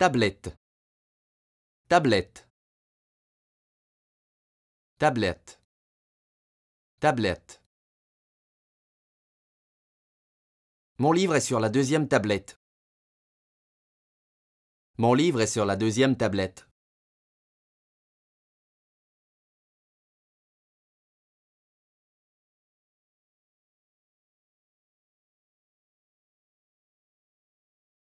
Tablette. Tablette. Tablette. Tablette. Mon livre est sur la deuxième tablette. Mon livre est sur la deuxième tablette.